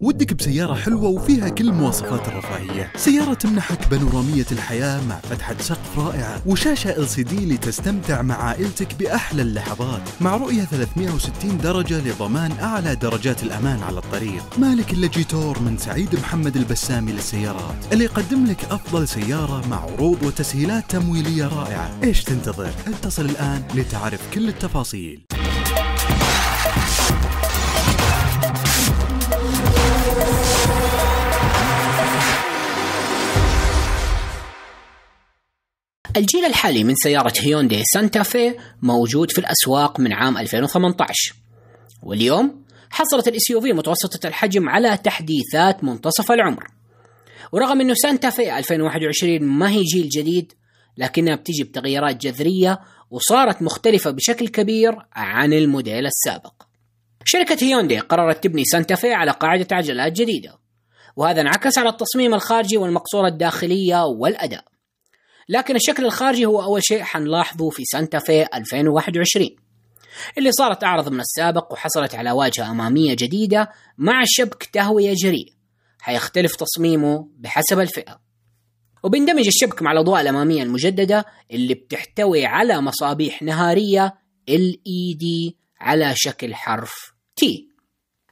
ودك بسيارة حلوة وفيها كل مواصفات الرفاهية سيارة تمنحك بانورامية الحياة مع فتحة سقف رائعة وشاشة LCD لتستمتع مع عائلتك بأحلى اللحظات مع رؤية 360 درجة لضمان أعلى درجات الأمان على الطريق مالك إلا جيتور من سعيد محمد البسامي للسيارات اللي يقدم لك أفضل سيارة مع عروض وتسهيلات تمويلية رائعة ايش تنتظر؟ اتصل الآن لتعرف كل التفاصيل الجيل الحالي من سيارة هيوندي سانتا في موجود في الأسواق من عام 2018 واليوم حصلت الاس يو في متوسطة الحجم على تحديثات منتصف العمر ورغم أنه سانتا في 2021 ما هي جيل جديد لكنها بتجي بتغييرات جذرية وصارت مختلفة بشكل كبير عن الموديل السابق شركة هيوندي قررت تبني سانتا في على قاعدة عجلات جديدة وهذا انعكس على التصميم الخارجي والمقصورة الداخلية والأداء لكن الشكل الخارجي هو أول شيء حنلاحظه في سانتا في 2021 اللي صارت أعرض من السابق وحصلت على واجهة أمامية جديدة مع شبك تهوية جريء حيختلف تصميمه بحسب الفئة وبيندمج الشبك مع الأضواء الأمامية المجددة اللي بتحتوي على مصابيح نهارية LED على شكل حرف T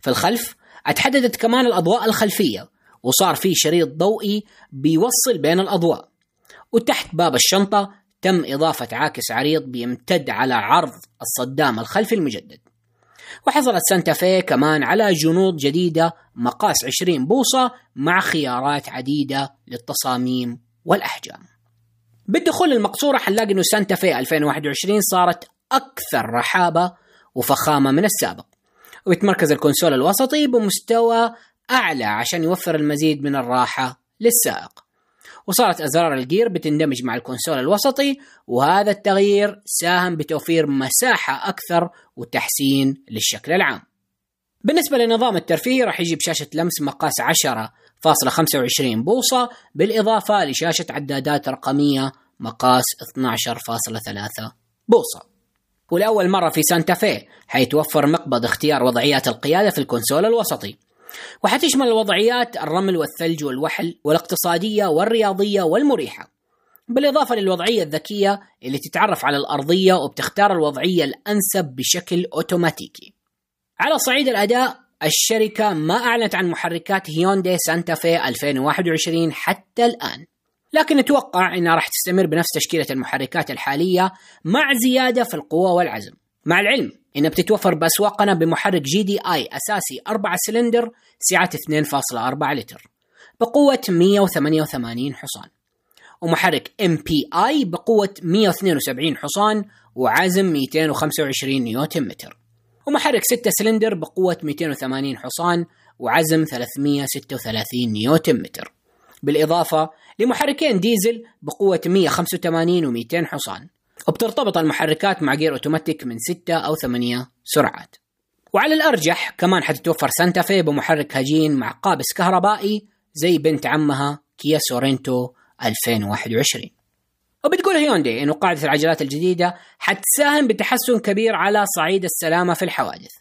في الخلف اتحددت كمان الأضواء الخلفية وصار في شريط ضوئي بيوصل بين الأضواء وتحت باب الشنطة تم إضافة عاكس عريض بيمتد على عرض الصدام الخلفي المجدد وحصلت سانتافي كمان على جنود جديدة مقاس 20 بوصة مع خيارات عديدة للتصاميم والأحجام بالدخول المقصورة حنلاقي أنه سانتافي 2021 صارت أكثر رحابة وفخامة من السابق ويتمركز الكونسول الوسطي بمستوى أعلى عشان يوفر المزيد من الراحة للسائق وصارت أزرار الجير بتندمج مع الكونسول الوسطي وهذا التغيير ساهم بتوفير مساحة أكثر وتحسين للشكل العام بالنسبة لنظام الترفيه راح يجي بشاشة لمس مقاس 10 فاصلة 25 بوصة بالإضافة لشاشة عدادات رقمية مقاس 12.3 بوصة ولأول مرة في سانتا في حيتوفر مقبض اختيار وضعيات القيادة في الكونسول الوسطي وحتشمل الوضعيات الرمل والثلج والوحل والاقتصادية والرياضية والمريحة بالإضافة للوضعية الذكية اللي تتعرف على الأرضية وبتختار الوضعية الأنسب بشكل أوتوماتيكي على صعيد الأداء الشركة ما أعلنت عن محركات هيوندي سانتا في 2021 حتى الآن لكن نتوقع أنها راح تستمر بنفس تشكيلة المحركات الحالية مع زيادة في القوة والعزم مع العلم إنها بتتوفر بأسواقنا بمحرك جي دي آي أساسي 4 سلندر سعة 2.4 لتر بقوة 188 حصان ومحرك ام بي اي بقوة 172 حصان وعزم 225 نيوتن متر ومحرك 6 سلندر بقوة 280 حصان وعزم 336 نيوتن متر بالإضافة لمحركين ديزل بقوة 185 و200 حصان وبترتبط المحركات مع جير اوتوماتيك من 6 أو 8 سرعات وعلى الأرجح كمان حتتوفر سانتا في بمحرك هجين مع قابس كهربائي زي بنت عمها كيا سورينتو 2021 وبتقول هيوندي انه قاعدة العجلات الجديدة حتساهم بتحسن كبير على صعيد السلامة في الحوادث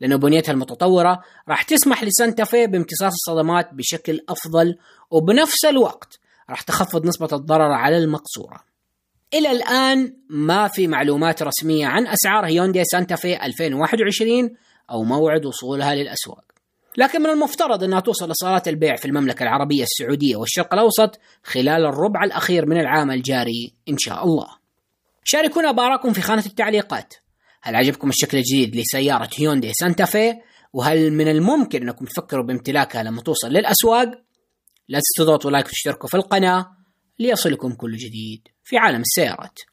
لانه بنيتها المتطورة راح تسمح لسانتا في بامتصاص الصدمات بشكل أفضل وبنفس الوقت راح تخفض نسبة الضرر على المقصورة الى الان ما في معلومات رسميه عن اسعار هيوندي سانتا في 2021 او موعد وصولها للاسواق. لكن من المفترض انها توصل لصالات البيع في المملكه العربيه السعوديه والشرق الاوسط خلال الربع الاخير من العام الجاري ان شاء الله. شاركونا بآراكم في خانه التعليقات. هل عجبكم الشكل الجديد لسياره هيوندي سانتا في؟ وهل من الممكن انكم تفكروا بامتلاكها لما توصل للاسواق؟ لا تنسوا تضغطوا لايك وتشتركوا في القناه ليصلكم كل جديد. في عالم السيارات